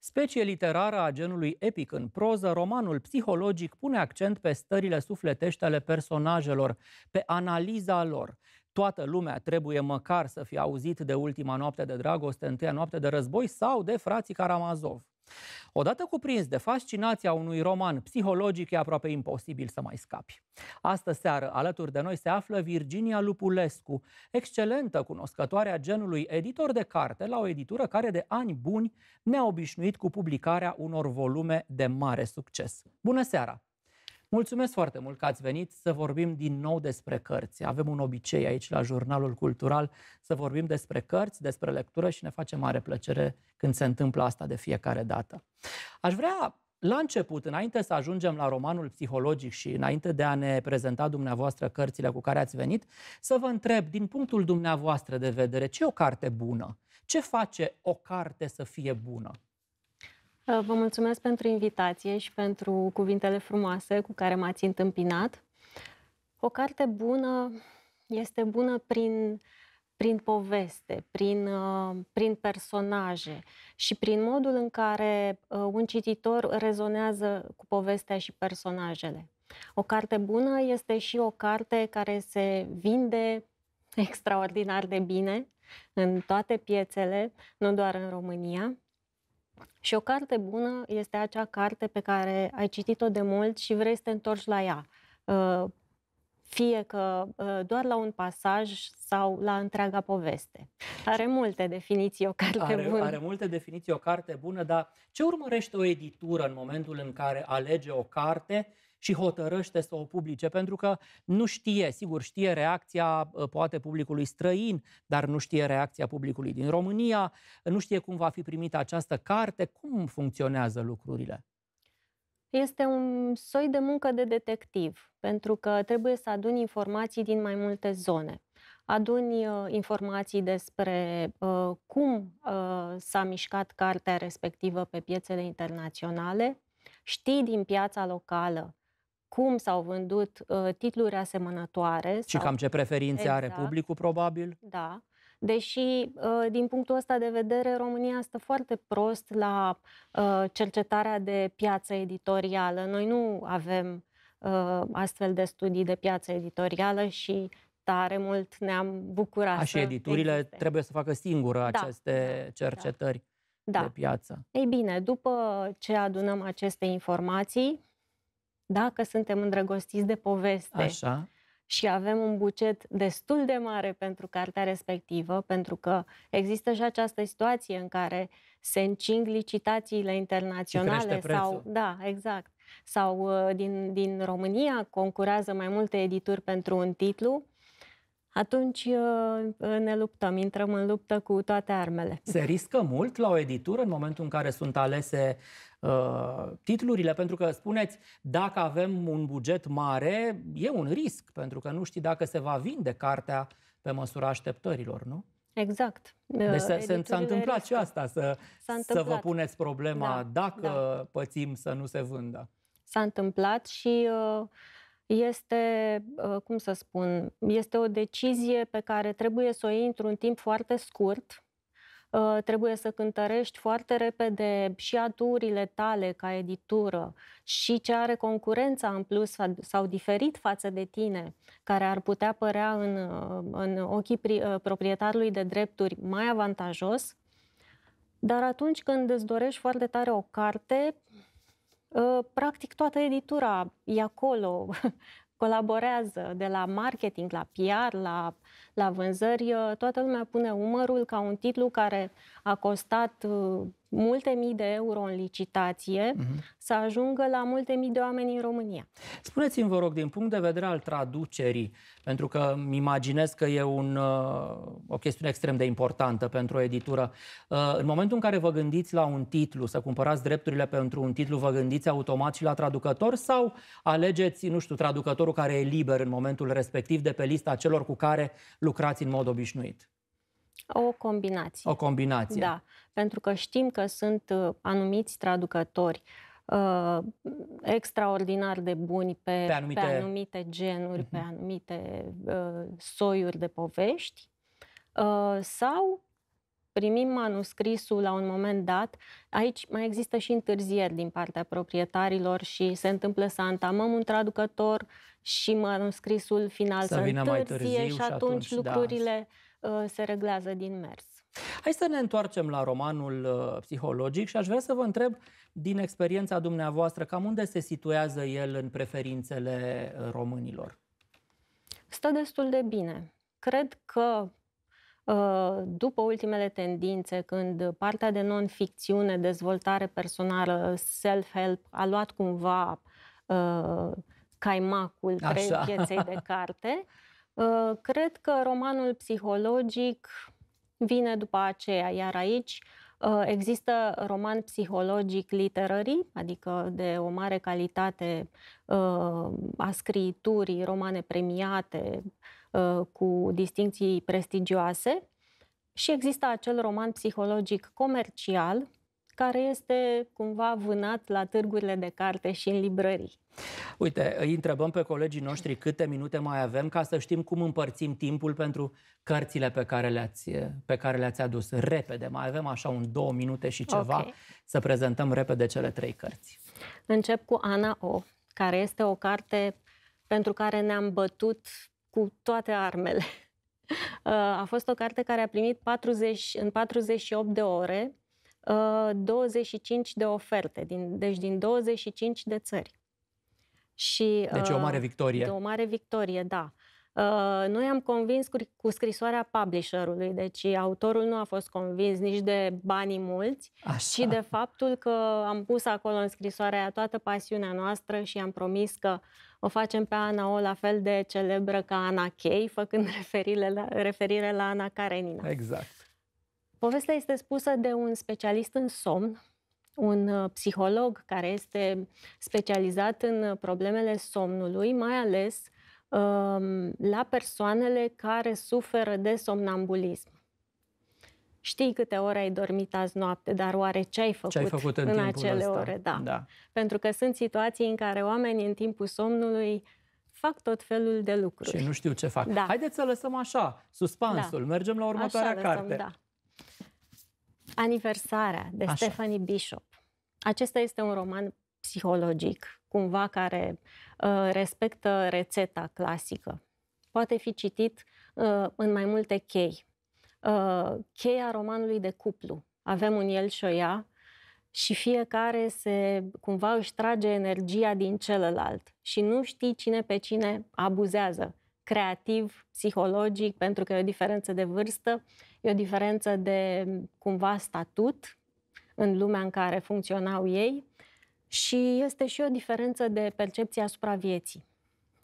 Specie literară a genului epic în proză, romanul psihologic pune accent pe stările sufletești ale personajelor, pe analiza lor. Toată lumea trebuie măcar să fie auzit de ultima noapte de dragoste, întâia noapte de război sau de frații Karamazov. Odată cuprins de fascinația unui roman psihologic, e aproape imposibil să mai scapi. Astă seară, alături de noi, se află Virginia Lupulescu, excelentă cunoscătoare a genului editor de carte la o editură care de ani buni ne-a obișnuit cu publicarea unor volume de mare succes. Bună seara! Mulțumesc foarte mult că ați venit să vorbim din nou despre cărți. Avem un obicei aici la Jurnalul Cultural să vorbim despre cărți, despre lectură și ne face mare plăcere când se întâmplă asta de fiecare dată. Aș vrea la început, înainte să ajungem la romanul psihologic și înainte de a ne prezenta dumneavoastră cărțile cu care ați venit, să vă întreb, din punctul dumneavoastră de vedere, ce e o carte bună? Ce face o carte să fie bună? Uh, vă mulțumesc pentru invitație și pentru cuvintele frumoase cu care m-ați întâmpinat. O carte bună este bună prin, prin poveste, prin, uh, prin personaje și prin modul în care uh, un cititor rezonează cu povestea și personajele. O carte bună este și o carte care se vinde extraordinar de bine în toate piețele, nu doar în România. Și o carte bună este acea carte pe care ai citit-o de mult și vrei să te întorci la ea. Uh, fie că uh, doar la un pasaj sau la întreaga poveste. Are multe definiții o carte are, bună. Are multe definiții o carte bună, dar ce urmărește o editură în momentul în care alege o carte și hotărăște să o publice, pentru că nu știe, sigur, știe reacția ă, poate publicului străin, dar nu știe reacția publicului din România, nu știe cum va fi primită această carte, cum funcționează lucrurile. Este un soi de muncă de detectiv, pentru că trebuie să aduni informații din mai multe zone aduni uh, informații despre uh, cum uh, s-a mișcat cartea respectivă pe piețele internaționale, știi din piața locală cum s-au vândut uh, titluri asemănătoare. Și sau... cam ce preferințe exact. are publicul, probabil. Da. Deși, uh, din punctul ăsta de vedere, România stă foarte prost la uh, cercetarea de piață editorială. Noi nu avem uh, astfel de studii de piață editorială și tare mult ne-am bucurat. A, și editurile existe. trebuie să facă singură da, aceste da, da, cercetări da. de piață. Ei bine, după ce adunăm aceste informații, dacă suntem îndrăgostiți de poveste Așa. și avem un buget destul de mare pentru cartea respectivă, pentru că există și această situație în care se încing licitațiile internaționale sau da, exact. Sau uh, din, din România concurează mai multe edituri pentru un titlu atunci uh, uh, ne luptăm, intrăm în luptă cu toate armele. Se riscă mult la o editură în momentul în care sunt alese uh, titlurile? Pentru că spuneți, dacă avem un buget mare, e un risc, pentru că nu știi dacă se va vinde cartea pe măsura așteptărilor, nu? Exact. Deci se, uh, se, s-a întâmplat riscă. și asta, să, să vă puneți problema da, dacă da. pățim să nu se vândă. S-a întâmplat și uh, este, uh, cum să spun, este o decizie pe care trebuie să o iei într-un timp foarte scurt, uh, trebuie să cântărești foarte repede și aturile tale ca editură și ce are concurența în plus sau diferit față de tine, care ar putea părea în, uh, în ochii proprietarului de drepturi mai avantajos, dar atunci când îți dorești foarte tare o carte, Ă, practic toată editura e acolo, colaborează de la marketing, la PR, la, la vânzări, ă, toată lumea pune umărul ca un titlu care a costat ă, multe mii de euro în licitație uh-huh. să ajungă la multe mii de oameni în România. Spuneți-mi, vă rog, din punct de vedere al traducerii, pentru că îmi imaginez că e un, uh, o chestiune extrem de importantă pentru o editură, uh, în momentul în care vă gândiți la un titlu, să cumpărați drepturile pentru un titlu, vă gândiți automat și la traducător sau alegeți, nu știu, traducătorul care e liber în momentul respectiv de pe lista celor cu care lucrați în mod obișnuit? O combinație. O combinație. Da, pentru că știm că sunt uh, anumiți traducători uh, extraordinar de buni pe, pe, anumite... pe anumite genuri, uh-huh. pe mhm. anumite uh, soiuri de povești, uh, sau primim manuscrisul la un moment dat, aici mai există și întârzieri din partea proprietarilor și se întâmplă să antamăm un traducător și manuscrisul final să, să întârzie mai târziu și atunci, și atunci da. lucrurile... Da Uh, se reglează din mers. Hai să ne întoarcem la romanul uh, psihologic și aș vrea să vă întreb, din experiența dumneavoastră, cam unde se situează el în preferințele uh, românilor? Stă destul de bine. Cred că după ultimele tendințe, când partea de non-ficțiune, dezvoltare personală, self-help, a luat cumva uh, caimacul trei pieței de carte, Ă, cred că romanul psihologic vine după aceea, iar aici ă, Există roman psihologic literary, adică de o mare calitate ă, a scriturii, romane premiate cu distinții prestigioase și există acel roman psihologic comercial care este cumva vânat la târgurile de carte și în librării. Uite, îi întrebăm pe colegii noștri câte minute mai avem ca să știm cum împărțim timpul pentru cărțile pe care le-ați, pe care le-ați adus. Repede, mai avem așa un două minute și ceva okay. să prezentăm repede cele trei cărți. Încep cu Ana O, care este o carte pentru care ne-am bătut cu toate armele. A fost o carte care a primit 40, în 48 de ore 25 uh, de oferte, din, deci din 25 de țări. Și, deci e o uh, mare victorie. E o mare victorie, da. Uh, noi am convins cu, cu scrisoarea publisherului, deci autorul nu a fost convins nici de banii mulți, Așa. ci de faptul că am pus acolo în scrisoarea aia toată pasiunea noastră și am promis că o facem pe Ana O la fel de celebră ca Ana Chei, făcând referire la, referire la Ana Karenina. Exact. Povestea este spusă de un specialist în somn, un uh, psiholog care este specializat în uh, problemele somnului, mai ales um, la persoanele care suferă de somnambulism. Știi câte ore ai dormit azi noapte, dar oare ce ai făcut, ce ai făcut în, în acele ăsta? ore? Da. da. Pentru că sunt situații în care oamenii în timpul somnului fac tot felul de lucruri. Și nu știu ce fac. Da. Haideți să lăsăm așa, da. suspansul. Da. Mergem la următoarea așa lăsăm, carte. Da. Aniversarea de Așa. Stephanie Bishop. Acesta este un roman psihologic, cumva care uh, respectă rețeta clasică. Poate fi citit uh, în mai multe chei. Uh, cheia romanului de cuplu. Avem un el și o ea și fiecare se cumva își trage energia din celălalt și nu știi cine pe cine abuzează creativ, psihologic, pentru că e o diferență de vârstă, e o diferență de cumva statut în lumea în care funcționau ei și este și o diferență de percepție asupra vieții.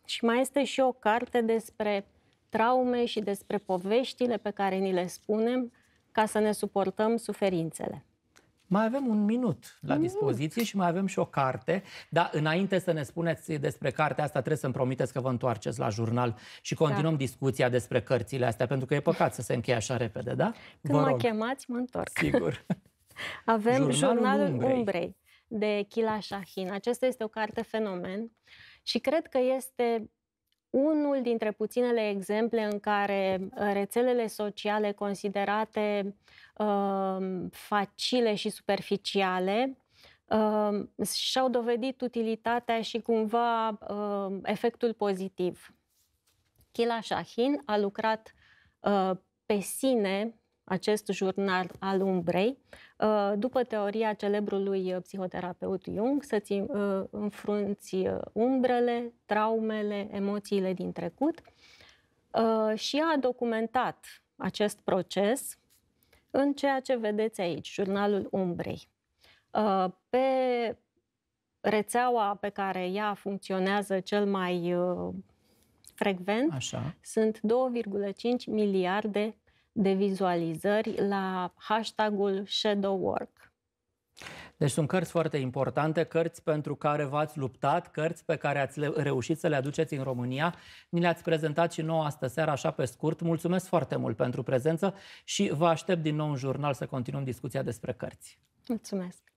Și mai este și o carte despre traume și despre poveștile pe care ni le spunem ca să ne suportăm suferințele. Mai avem un minut la dispoziție și mai avem și o carte. Dar înainte să ne spuneți despre cartea asta, trebuie să-mi promiteți că vă întoarceți la jurnal și da. continuăm da. discuția despre cărțile astea, pentru că e păcat să se încheie așa repede, da? Când vă mă rog. chemați, mă întorc. Sigur. avem Jurnalul, jurnalul Umbrei. Umbrei de Kila Shahin. Aceasta este o carte fenomen și cred că este unul dintre puținele exemple în care uh, rețelele sociale considerate uh, facile și superficiale uh, și-au dovedit utilitatea și cumva uh, efectul pozitiv. Kila Shahin a lucrat uh, pe sine acest jurnal al umbrei, uh, după teoria celebrului uh, psihoterapeut Jung, să-ți uh, înfrunți umbrele, traumele, emoțiile din trecut și a documentat acest proces în ceea ce vedeți aici, jurnalul umbrei. Pe rețeaua pe care ea funcționează cel mai frecvent Așa. sunt 2,5 miliarde de vizualizări la hashtagul shadow work. Deci sunt cărți foarte importante, cărți pentru care v-ați luptat, cărți pe care ați reușit să le aduceți în România. Ni le-ați prezentat și nouă astă seara, așa pe scurt. Mulțumesc foarte mult pentru prezență și vă aștept din nou în jurnal să continuăm discuția despre cărți. Mulțumesc!